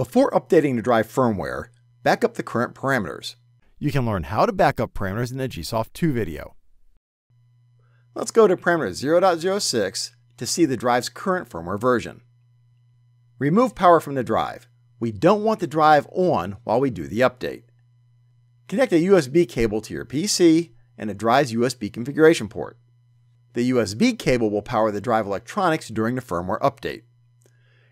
Before updating the drive firmware, back up the current parameters. You can learn how to back up parameters in the GSoft 2 video. Let's go to parameter 0.06 to see the drive's current firmware version. Remove power from the drive. We don't want the drive on while we do the update. Connect a USB cable to your PC and the drive's USB configuration port. The USB cable will power the drive electronics during the firmware update.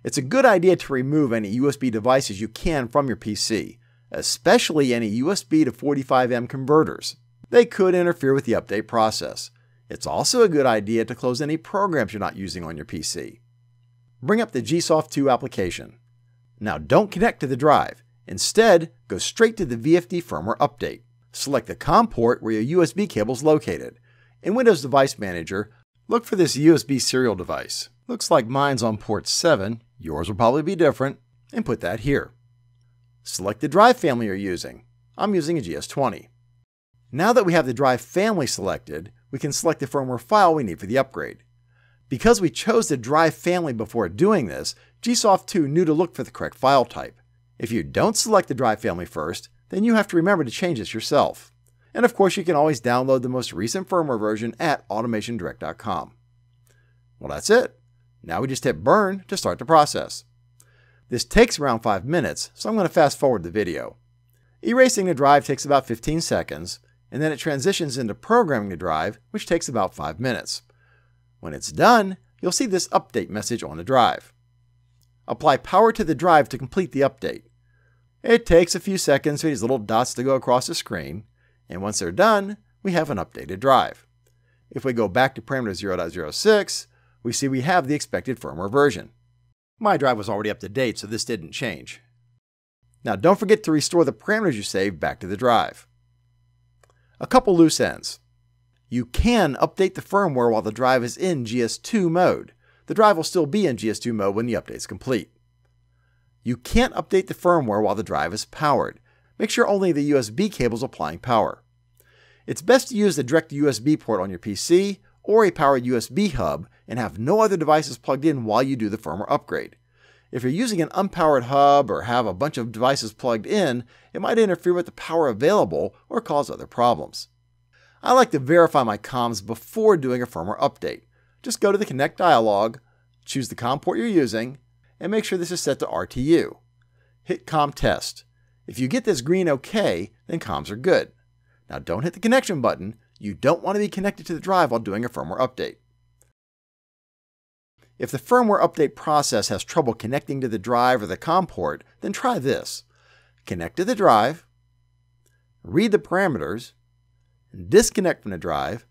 It's a good idea to remove any USB devices you can from your PC, especially any USB to 45M converters. They could interfere with the update process. It's also a good idea to close any programs you're not using on your PC. Bring up the GSoft 2 application. Now don't connect to the drive. Instead, go straight to the VFD firmware update. Select the COM port where your USB cable is located. In Windows Device Manager, look for this USB serial device. Looks like mine's on port 7, Yours will probably be different and put that here. Select the drive family you're using. I'm using a GS20. Now that we have the drive family selected, we can select the firmware file we need for the upgrade. Because we chose the drive family before doing this, GSoft 2 knew to look for the correct file type. If you don't select the drive family first, then you have to remember to change this yourself. And of course, you can always download the most recent firmware version at automationdirect.com. Well, that's it. Now we just hit burn to start the process. This takes around 5 minutes, so I'm going to fast forward the video. Erasing the drive takes about 15 seconds, and then it transitions into programming the drive, which takes about 5 minutes. When it's done, you'll see this update message on the drive. Apply power to the drive to complete the update. It takes a few seconds for these little dots to go across the screen, and once they're done, we have an updated drive. If we go back to parameter 0.06, we see we have the expected firmware version. My drive was already up to date, so this didn't change. Now don't forget to restore the parameters you saved back to the drive. A couple loose ends. You can update the firmware while the drive is in GS2 mode. The drive will still be in GS2 mode when the update is complete. You can't update the firmware while the drive is powered. Make sure only the USB cable is applying power. It's best to use the direct USB port on your PC or a powered USB hub and have no other devices plugged in while you do the firmware upgrade. If you're using an unpowered hub or have a bunch of devices plugged in, it might interfere with the power available or cause other problems. I like to verify my comms before doing a firmware update. Just go to the Connect dialog, choose the COM port you're using, and make sure this is set to RTU. Hit COM test. If you get this green OK, then comms are good. Now don't hit the connection button. You don't want to be connected to the drive while doing a firmware update. If the firmware update process has trouble connecting to the drive or the COM port, then try this. Connect to the drive, read the parameters, disconnect from the drive,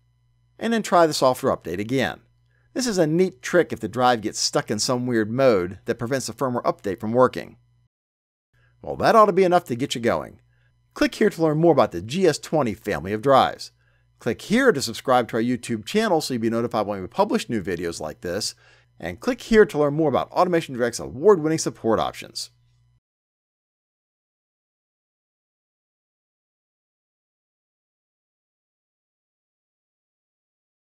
and then try the software update again. This is a neat trick if the drive gets stuck in some weird mode that prevents the firmware update from working. Well, that ought to be enough to get you going. Click here to learn more about the GS20 family of drives. Click here to subscribe to our YouTube channel so you'll be notified when we publish new videos like this, and click here to learn more about Automation Direct's award winning support options.